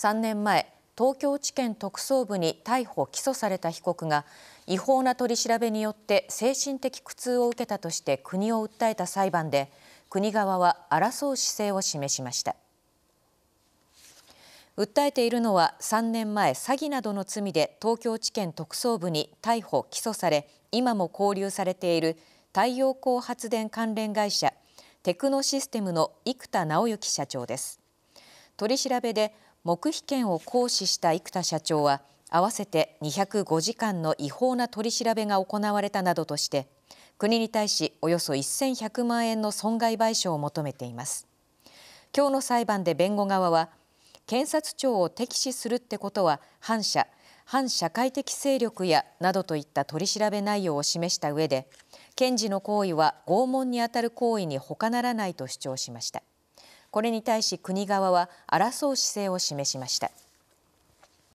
3年前東京地検特捜部に逮捕・起訴された被告が違法な取り調べによって精神的苦痛を受けたとして国を訴えた裁判で国側は争う姿勢を示しました訴えているのは3年前詐欺などの罪で東京地検特捜部に逮捕・起訴され今も勾留されている太陽光発電関連会社テクノシステムの生田直之社長です取り調べで黙秘権を行使した生田社長は合わせて205時間の違法な取り調べが行われたなどとして国に対しおよそ1100万円の損害賠償を求めています今日の裁判で弁護側は検察庁を敵視するってことは反社反社会的勢力やなどといった取り調べ内容を示した上で検事の行為は拷問にあたる行為に他ならないと主張しましたこれに対し国側は争う姿勢を示しました。